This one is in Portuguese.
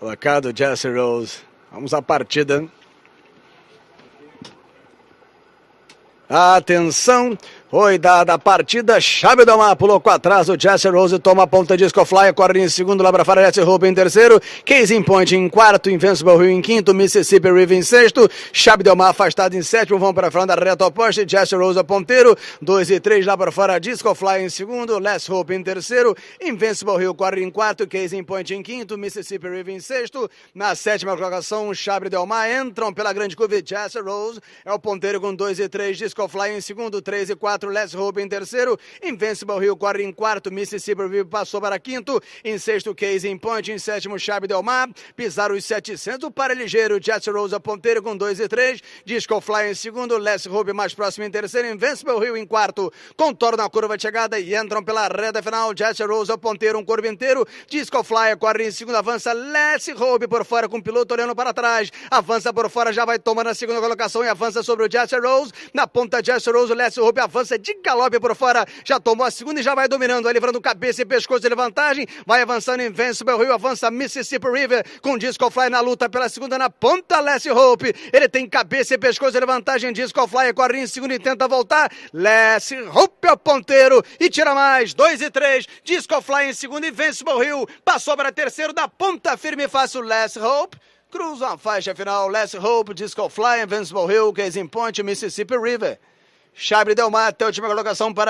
Colocado Jesse Rose. Vamos à partida. Atenção! Foi dada a partida, chave do mar, pulou com atraso. o Jesse Rose toma a ponta de Escofly, corre em segundo, Labra Farelete Roupa em terceiro, Casey Point em quarto, Invincible Rio em quinto, Mississippi River em sexto, chave do afastado em sétimo, vão para frente da reta oposta, Jesse Rose é ponteiro, 2 e 3 lá para fora, Discofly em segundo, Les Hope em terceiro, Invincible Rio corre em quarto, Casey Point em quinto, Mississippi River em sexto, na sétima colocação, Chave do entram pela grande curva, Jesse Rose é o ponteiro com 2 e 3, Discofly em segundo, 3 e 4, 4, Les em terceiro, Invincible Rio corre em quarto, Mississippi River passou para quinto, em sexto Case em Point, em sétimo Chave Delmar, pisaram os 700 para é ligeiro, Jets Rosa ponteiro com 2 e 3, Disco Fly em segundo, Les Rubin mais próximo em terceiro, Invincible Rio em quarto, contorna a curva de chegada e entram pela reta final, Jets Rosa ponteiro, um corvo inteiro, Disco Fly corre é em segundo, avança Les Rubin por fora com o piloto olhando para trás, avança por fora, já vai tomando a segunda colocação e avança sobre o Jets Rose, na ponta Jets Rose, Les Rubin avança lança de galope por fora, já tomou a segunda e já vai dominando, vai livrando cabeça e pescoço de vantagem, vai avançando Invincible Rio, avança Mississippi River, com Disco Fly na luta pela segunda na ponta, Less Hope, ele tem cabeça e pescoço de vantagem, Disco Fly corre em segundo e tenta voltar, Less Hope é o ponteiro e tira mais, 2 e 3, Disco Fly em segundo, Invincible Rio, passou para terceiro da ponta, firme e fácil, Less Hope, cruza a faixa final, Last Hope, Disco Fly, Invincible Hill, in Point, Mississippi River. Chabre Delmar até a última colocação para